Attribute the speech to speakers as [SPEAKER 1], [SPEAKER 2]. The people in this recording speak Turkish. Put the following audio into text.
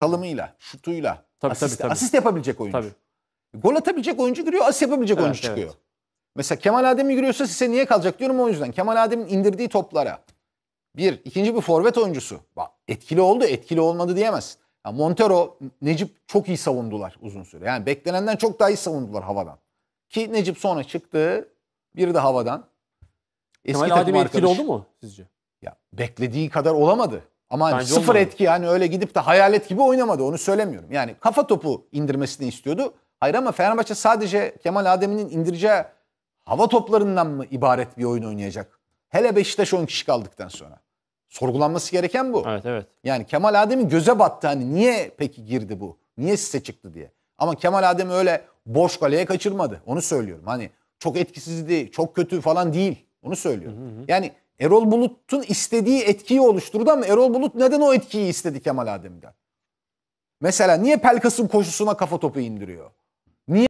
[SPEAKER 1] kalımıyla şutuyla, tabii, asist, tabii, tabii. asist yapabilecek oyuncu. Tabii. Gol atabilecek oyuncu giriyor, asist yapabilecek evet, oyuncu çıkıyor. Evet. Mesela Kemal Adem'i giriyorsa size niye kalacak diyorum o yüzden. Kemal Adem'in indirdiği toplara. Bir, ikinci bir forvet oyuncusu. Bak, etkili oldu, etkili olmadı diyemez Yani Montero, Necip çok iyi savundular uzun süre. Yani beklenenden çok daha iyi savundular havadan. Ki Necip sonra çıktı, biri de havadan. Eski Kemal Adem etkili oldu mu sizce? Ya beklediği kadar olamadı. Ama hani Bence sıfır olmadı. etki yani öyle gidip de hayalet gibi oynamadı onu söylemiyorum. Yani kafa topu indirmesini istiyordu. Hayır ama Fenerbahçe sadece Kemal Adem'in indireceği hava toplarından mı ibaret bir oyun oynayacak? Hele Beşiktaş 10 kişi kaldıktan sonra. Sorgulanması gereken bu. Evet evet. Yani Kemal Adem'in göze battı hani niye peki girdi bu? Niye size çıktı diye. Ama Kemal Adem öyle boş kaleye kaçırmadı. Onu söylüyorum. Hani çok etkisizdi, çok kötü falan değil. Onu söylüyorum. Hı hı. Yani Erol Bulut'un istediği etkiyi oluşturdu ama Erol Bulut neden o etkiyi istedi Kemal Adem'den? Mesela niye Pelkas'ın koşusuna kafa topu indiriyor?